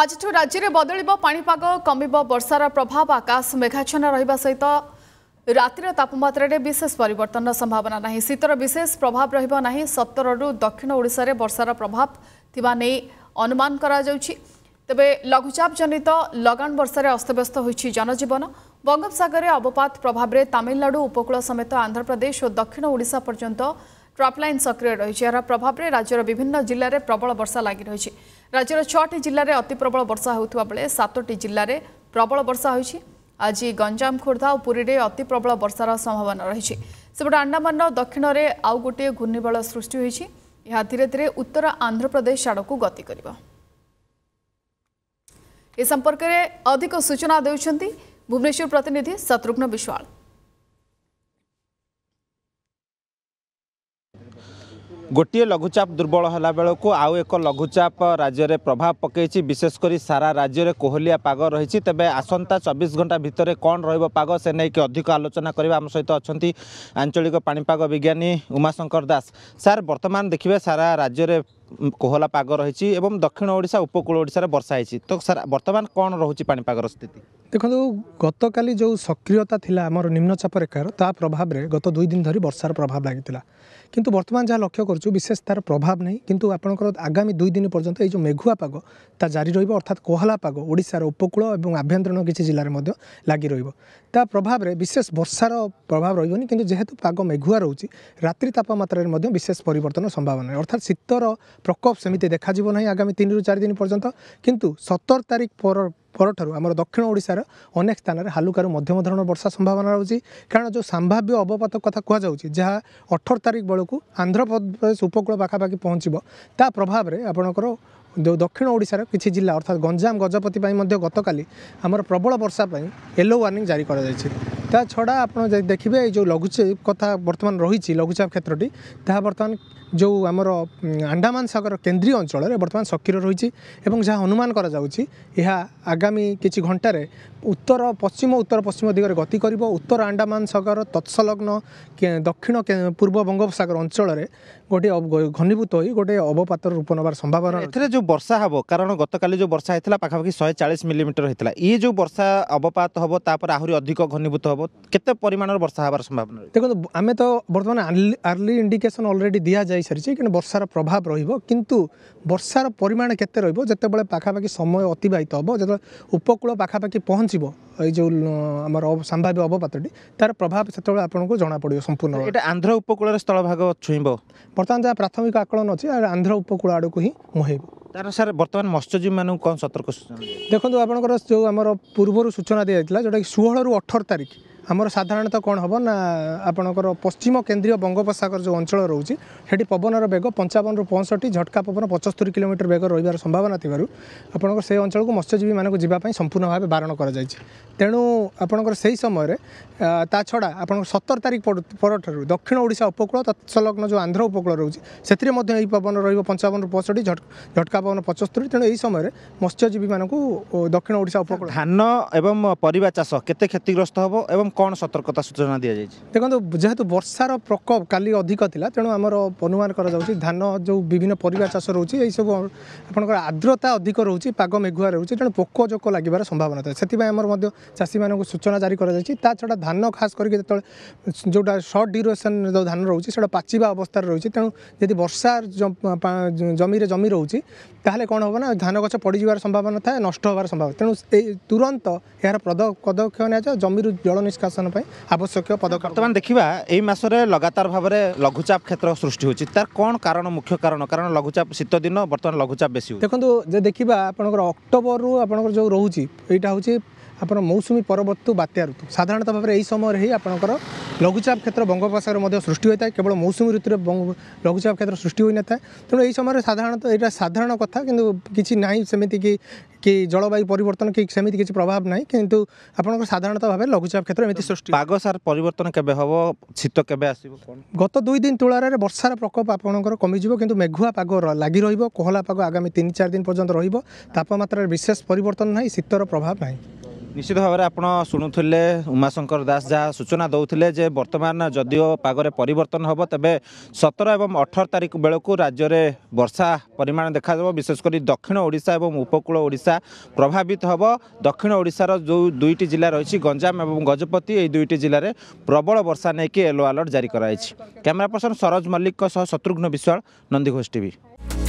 ଆଜିଠୁ ରାଜ୍ୟରେ ବଦଳିବ ପାଣିପାଗ କମିବ ବର୍ଷାର ପ୍ରଭାବ ଆକାଶ ମେଘାଚ୍ଛନ୍ନ ରହିବା ସହିତ ରାତିର ତାପମାତ୍ରାରେ ବିଶେଷ ପରିବର୍ତ୍ତନର ସମ୍ଭାବନା ନାହିଁ ଶୀତର ବିଶେଷ ପ୍ରଭାବ ରହିବ ନାହିଁ ସତରରୁ ଦକ୍ଷିଣ ଓଡ଼ିଶାରେ ବର୍ଷାର ପ୍ରଭାବ ଥିବା ନେଇ ଅନୁମାନ କରାଯାଉଛି ତେବେ ଲଘୁଚାପ ଜନିତ ଲଗାଣ ବର୍ଷାରେ ଅସ୍ତବ୍ୟସ୍ତ ହୋଇଛି ଜନଜୀବନ ବଙ୍ଗୋପସାଗରରେ ଅବପାତ ପ୍ରଭାବରେ ତାମିଲନାଡ଼ୁ ଉପକୂଳ ସମେତ ଆନ୍ଧ୍ରପ୍ରଦେଶ ଓ ଦକ୍ଷିଣ ଓଡ଼ିଶା ପର୍ଯ୍ୟନ୍ତ ଟ୍ରପ୍ ଲାଇନ୍ ସକ୍ରିୟ ରହିଛି ଏହାର ପ୍ରଭାବରେ ରାଜ୍ୟର ବିଭିନ୍ନ ଜିଲ୍ଲାରେ ପ୍ରବଳ ବର୍ଷା ଲାଗି ରହିଛି ରାଜ୍ୟର ଛଅଟି ଜିଲ୍ଲାରେ ଅତି ପ୍ରବଳ ବର୍ଷା ହେଉଥିବା ବେଳେ ସାତଟି ଜିଲ୍ଲାରେ ପ୍ରବଳ ବର୍ଷା ହୋଇଛି ଆଜି ଗଞ୍ଜାମ ଖୋର୍ଦ୍ଧା ଓ ପୁରୀରେ ଅତି ପ୍ରବଳ ବର୍ଷାର ସମ୍ଭାବନା ରହିଛି ସେପଟେ ଆଣ୍ଡାମାନର ଦକ୍ଷିଣରେ ଆଉ ଗୋଟିଏ ଘୂର୍ଣ୍ଣିବଳ ସୃଷ୍ଟି ହୋଇଛି ଏହା ଧୀରେ ଧୀରେ ଉତ୍ତର ଆନ୍ଧ୍ରପ୍ରଦେଶ ଆଡ଼କୁ ଗତି କରିବ ଏ ସମ୍ପର୍କରେ ଅଧିକ ସୂଚନା ଦେଉଛନ୍ତି ଭୁବନେଶ୍ୱର ପ୍ରତିନିଧି ଶତ୍ରୁଘ୍ନ ବିଶ୍ୱାଳ ଗୋଟିଏ ଲଘୁଚାପ ଦୁର୍ବଳ ହେଲା ବେଳକୁ ଆଉ ଏକ ଲଘୁଚାପ ରାଜ୍ୟରେ ପ୍ରଭାବ ପକାଇଛି ବିଶେଷ କରି ସାରା ରାଜ୍ୟରେ କୋହଲିଆ ପାଗ ରହିଛି ତେବେ ଆସନ୍ତା ଚବିଶ ଘଣ୍ଟା ଭିତରେ କ'ଣ ରହିବ ପାଗ ସେ ନେଇକି ଅଧିକ ଆଲୋଚନା କରିବା ଆମ ସହିତ ଅଛନ୍ତି ଆଞ୍ଚଳିକ ପାଣିପାଗ ବିଜ୍ଞାନୀ ଉମାଶଙ୍କର ଦାସ ସାର୍ ବର୍ତ୍ତମାନ ଦେଖିବେ ସାରା ରାଜ୍ୟରେ କୋହଲା ପାଗ ରହିଛି ଏବଂ ଦକ୍ଷିଣ ଓଡ଼ିଶା ଉପକୂଳ ଓଡ଼ିଶାରେ ବର୍ଷା ହେଇଛି ତ ସାର୍ ବର୍ତ୍ତମାନ କ'ଣ ରହୁଛି ପାଣିପାଗର ସ୍ଥିତି ଦେଖନ୍ତୁ ଗତକାଲି ଯେଉଁ ସକ୍ରିୟତା ଥିଲା ଆମର ନିମ୍ନଚାପ ରେଖାର ତା ପ୍ରଭାବରେ ଗତ ଦୁଇ ଦିନ ଧରି ବର୍ଷାର ପ୍ରଭାବ ଲାଗିଥିଲା କିନ୍ତୁ ବର୍ତ୍ତମାନ ଯାହା ଲକ୍ଷ୍ୟ କରୁଛୁ ବିଶେଷ ତା'ର ପ୍ରଭାବ ନାହିଁ କିନ୍ତୁ ଆପଣଙ୍କର ଆଗାମୀ ଦୁଇ ଦିନ ପର୍ଯ୍ୟନ୍ତ ଏଇ ଯେଉଁ ମେଘୁଆ ପାଗ ତା ଜାରି ରହିବ ଅର୍ଥାତ୍ କୋହଲା ପାଗ ଓଡ଼ିଶାର ଉପକୂଳ ଏବଂ ଆଭ୍ୟନ୍ତରୀଣ କିଛି ଜିଲ୍ଲାରେ ମଧ୍ୟ ଲାଗି ରହିବ ତା ପ୍ରଭାବରେ ବିଶେଷ ବର୍ଷାର ପ୍ରଭାବ ରହିବନି କିନ୍ତୁ ଯେହେତୁ ପାଗ ମେଘୁଆ ରହୁଛି ରାତ୍ରି ତାପମାତ୍ରାରେ ମଧ୍ୟ ବିଶେଷ ପରିବର୍ତ୍ତନ ସମ୍ଭାବନା ଅର୍ଥାତ୍ ଶୀତର প্রকোপ সেমিতি দেখাযিব না আগামী তিন রু চারি দিন পর্যন্ত কিন্তু সতর তারিখ পর পরঠার আমার দক্ষিণ ওড়শার অনেক স্থানের হালুকার মধ্যম ধরনের বর্ষা সম্ভাবনা রয়েছে কারণ যে সম্ভাব্য অবপাত কথা কুযাচ্ছে যা অঠর তারিখ বেড়ে আন্ধ্রপ্রদেশ উপকূল পাখাপাখি পৌঁছব তা প্রভাবে আপনার ଯେଉଁ ଦକ୍ଷିଣ ଓଡ଼ିଶାର କିଛି ଜିଲ୍ଲା ଅର୍ଥାତ୍ ଗଞ୍ଜାମ ଗଜପତି ପାଇଁ ମଧ୍ୟ ଗତକାଲି ଆମର ପ୍ରବଳ ବର୍ଷା ପାଇଁ ୟେଲୋ ୱାର୍ଣ୍ଣିଂ ଜାରି କରାଯାଇଛି ତା ଛଡ଼ା ଆପଣ ଦେଖିବେ ଏଇ ଯେଉଁ ଲଘୁଚାପ କଥା ବର୍ତ୍ତମାନ ରହିଛି ଲଘୁଚାପ କ୍ଷେତ୍ରଟି ତାହା ବର୍ତ୍ତମାନ ଯେଉଁ ଆମର ଆଣ୍ଡାମାନ ସାଗର କେନ୍ଦ୍ରୀୟ ଅଞ୍ଚଳରେ ବର୍ତ୍ତମାନ ସକ୍ରିୟ ରହିଛି ଏବଂ ଯାହା ଅନୁମାନ କରାଯାଉଛି ଏହା ଆଗାମୀ କିଛି ଘଣ୍ଟାରେ ଉତ୍ତର ପଶ୍ଚିମ ଉତ୍ତର ପଶ୍ଚିମ ଦିଗରେ ଗତି କରିବ ଉତ୍ତର ଆଣ୍ଡାମାନ ସାଗର ତତ୍ସଲଗ୍ନ ଦକ୍ଷିଣ ପୂର୍ବ ବଙ୍ଗୋପସାଗର ଅଞ୍ଚଳରେ ଗୋଟିଏ ଘନୀଭୂତ ହୋଇ ଗୋଟିଏ ଅବପାତର ରୂପ ନେବାର ସମ୍ଭାବନା ଏଥିରେ ଯେଉଁ ବର୍ଷା ହେବ କାରଣ ଗତକାଲି ଯେଉଁ ବର୍ଷା ହୋଇଥିଲା ପାଖାପାଖି ଶହେ ଚାଳିଶ ମିଲିମିଟର ହୋଇଥିଲା ଇଏ ଯେଉଁ ବର୍ଷା ଅବପାତ ହେବ ତାପରେ ଆହୁରି ଅଧିକ ଘନୀଭୂତ ହେବ କେତେ ପରିମାଣର ବର୍ଷା ହେବାର ସମ୍ଭାବନା ଦେଖନ୍ତୁ ଆମେ ତ ବର୍ତ୍ତମାନ ଆର୍ଲି ଇଣ୍ଡିକେସନ ଅଲରେଡ଼ି ଦିଆଯାଇ ଯାଇସାରିଛି କିନ୍ତୁ ବର୍ଷାର ପ୍ରଭାବ ରହିବ କିନ୍ତୁ ବର୍ଷାର ପରିମାଣ କେତେ ରହିବ ଯେତେବେଳେ ପାଖାପାଖି ସମୟ ଅତିବାହିତ ହେବ ଯେତେବେଳେ ଉପକୂଳ ପାଖାପାଖି ପହଞ୍ଚିବ ଏଇ ଯେଉଁ ଆମର ସମ୍ଭାବ୍ୟ ଅବପାତଟି ତାର ପ୍ରଭାବ ସେତେବେଳେ ଆପଣଙ୍କୁ ଜଣାପଡ଼ିବ ସମ୍ପୂର୍ଣ୍ଣ ଏଇଟା ଆନ୍ଧ୍ର ଉପକୂଳର ସ୍ଥଳଭାଗ ଛୁଇଁବ ବର୍ତ୍ତମାନ ଯାହା ପ୍ରାଥମିକ ଆକଳନ ଅଛି ଆନ୍ଧ୍ର ଉପକୂଳ ଆଡ଼କୁ ହିଁ ମୁହେଇବ ତାର ସାର୍ ବର୍ତ୍ତମାନ ମତ୍ସ୍ୟଜୀବୀମାନଙ୍କୁ କ'ଣ ସତର୍କ ସୂଚନା ଦେଖନ୍ତୁ ଆପଣଙ୍କର ଯେଉଁ ଆମର ପୂର୍ବରୁ ସୂଚନା ଦିଆଯାଇଥିଲା ଯେଉଁଟାକି ଷୋହଳରୁ ଅଠର ତାରିଖ ଆମର ସାଧାରଣତଃ କ'ଣ ହେବ ନା ଆପଣଙ୍କର ପଶ୍ଚିମ କେନ୍ଦ୍ରୀୟ ବଙ୍ଗୋପସାଗର ଯେଉଁ ଅଞ୍ଚଳ ରହୁଛି ସେଠି ପବନର ବେଗ ପଞ୍ଚାବନରୁ ପଞ୍ଚଷଠି ଝଟକା ପବନ ପଞ୍ଚସ୍ତରୀ କିଲୋମିଟର ବେଗ ରହିବାର ସମ୍ଭାବନା ଥିବାରୁ ଆପଣଙ୍କର ସେ ଅଞ୍ଚଳକୁ ମତ୍ସ୍ୟଜୀବୀମାନଙ୍କୁ ଯିବା ପାଇଁ ସମ୍ପୂର୍ଣ୍ଣ ଭାବେ ବାରଣ କରାଯାଇଛି ତେଣୁ ଆପଣଙ୍କର ସେହି ସମୟରେ ତା ଛଡ଼ା ଆପଣଙ୍କର ସତର ତାରିଖ ପରଠାରୁ ଦକ୍ଷିଣ ଓଡ଼ିଶା ଉପକୂଳ ତତ୍ସଲଗ୍ନ ଯେଉଁ ଆନ୍ଧ୍ର ଉପକୂଳ ରହୁଛି ସେଥିରେ ମଧ୍ୟ ଏହି ପବନ ରହିବ ପଞ୍ଚାବନରୁ ପଞ୍ଚଷଠି ଝଟକା ପବନ ପଞ୍ଚସ୍ତରୀ ତେଣୁ ଏହି ସମୟରେ ମତ୍ସ୍ୟଜୀବୀମାନଙ୍କୁ ଦକ୍ଷିଣ ଓଡ଼ିଶା ଉପକୂଳ ଧାନ ଏବଂ ପରିବା ଚାଷ କେତେ କ୍ଷତିଗ୍ରସ୍ତ ହେବ ଏବଂ କ'ଣ ସତର୍କତା ସୂଚନା ଦିଆଯାଇଛି ଦେଖନ୍ତୁ ଯେହେତୁ ବର୍ଷାର ପ୍ରକୋପ କାଲି ଅଧିକ ଥିଲା ତେଣୁ ଆମର ଅନୁମାନ କରାଯାଉଛି ଧାନ ଯେଉଁ ବିଭିନ୍ନ ପରିବା ଚାଷ ରହୁଛି ଏହିସବୁ ଆପଣଙ୍କର ଆର୍ଦ୍ରତା ଅଧିକ ରହୁଛି ପାଗ ମେଘୁଆ ରହୁଛି ତେଣୁ ପୋକ ଜୋକ ଲାଗିବାର ସମ୍ଭାବନା ଥାଏ ସେଥିପାଇଁ ଆମର ମଧ୍ୟ ଚାଷୀମାନଙ୍କୁ ସୂଚନା ଜାରି କରାଯାଇଛି ତା ଛଡ଼ା ଧାନ ଖାସ୍ କରିକି ଯେତେବେଳେ ଯେଉଁଟା ସର୍ଟ ଡ୍ୟୁରେସନ୍ ଯେଉଁ ଧାନ ରହୁଛି ସେଟା ପାଚିବା ଅବସ୍ଥାରେ ରହୁଛି ତେଣୁ ଯଦି ବର୍ଷା ଜମିରେ ଜମି ରହୁଛି ତାହେଲେ କ'ଣ ହେବ ନା ଧାନ ଗଛ ପଡ଼ିଯିବାର ସମ୍ଭାବନା ଥାଏ ନଷ୍ଟ ହେବାର ସମ୍ଭାବନା ତେଣୁ ତୁରନ୍ତ ଏହାର ପଦକ୍ଷେପ ନିଆଯାଏ ଜମିରୁ ଜଳ ନିଷ୍କା ନିଷ୍କାସନ ପାଇଁ ଆବଶ୍ୟକୀୟ ପଦକ୍ଷେପ ବର୍ତ୍ତମାନ ଦେଖିବା ଏହି ମାସରେ ଲଗାତାର ଭାବରେ ଲଘୁଚାପ କ୍ଷେତ୍ର ସୃଷ୍ଟି ହେଉଛି ତାର କ'ଣ କାରଣ ମୁଖ୍ୟ କାରଣ କାରଣ ଲଘୁଚାପ ଶୀତ ଦିନ ବର୍ତ୍ତମାନ ଲଘୁଚାପ ବେଶୀ ହେଉଛି ଦେଖନ୍ତୁ ଯେ ଦେଖିବା ଆପଣଙ୍କର ଅକ୍ଟୋବରରୁ ଆପଣଙ୍କର ଯେଉଁ ରହୁଛି ଏଇଟା ହେଉଛି ଆପଣ ମୌସୁମୀ ପରବର୍ତ୍ତୀ ବାତ୍ୟା ଋତୁ ସାଧାରଣତଃ ଭାବରେ ଏହି ସମୟରେ ହିଁ ଆପଣଙ୍କର লঘুচাপ ক্ষেত্র বঙ্গোপসাগরে মধ্যে সৃষ্টি হয়ে থাকে কেবল মৌসুমী ঋতুরে লঘুচাপ ক্ষেত্র সৃষ্টি হয়ে নথায় তেমন এই সময় সাধারণত এটা সাধারণ কথা কিন্তু কিছু নাই সেমিতি কি কি জলবায়ু পরিবর্তন কি সেমিতি কিছু প্রভাব নাই কিন্তু আপনার সাধারণত ভাবে লঘুচাপ ক্ষেত্র এমনি সৃষ্টি পাগ সার পরিবর্তন কেবে হব শীত কেবে আসব গত দুই দিন তুলনায় বর্ষার প্রকোপ আপনার কমিযোগ কিন্তু মেঘুয়া পাগ লাগি রহব কোহলা পাগ আগামী তিন চার দিন পর্যন্ত রহব তাপমাত্রার বিশেষ পরিবর্তন নাই শীতর প্রভাব নাই ନିଶ୍ଚିତ ଭାବରେ ଆପଣ ଶୁଣୁଥିଲେ ଉମାଶଙ୍କର ଦାସ ଯାହା ସୂଚନା ଦେଉଥିଲେ ଯେ ବର୍ତ୍ତମାନ ଯଦିଓ ପାଗରେ ପରିବର୍ତ୍ତନ ହେବ ତେବେ ସତର ଏବଂ ଅଠର ତାରିଖ ବେଳକୁ ରାଜ୍ୟରେ ବର୍ଷା ପରିମାଣ ଦେଖାଯିବ ବିଶେଷ କରି ଦକ୍ଷିଣ ଓଡ଼ିଶା ଏବଂ ଉପକୂଳ ଓଡ଼ିଶା ପ୍ରଭାବିତ ହେବ ଦକ୍ଷିଣ ଓଡ଼ିଶାର ଯେଉଁ ଦୁଇଟି ଜିଲ୍ଲା ରହିଛି ଗଞ୍ଜାମ ଏବଂ ଗଜପତି ଏହି ଦୁଇଟି ଜିଲ୍ଲାରେ ପ୍ରବଳ ବର୍ଷା ନେଇକି ୟେଲୋ ଆଲର୍ଟ ଜାରି କରାଯାଇଛି କ୍ୟାମେରା ପର୍ସନ ସରୋଜ ମଲ୍ଲିକଙ୍କ ସହ ଶତ୍ରୁଘ୍ନ ବିଶ୍ୱାଳ ନନ୍ଦୀଘୋଷ ଟିଭି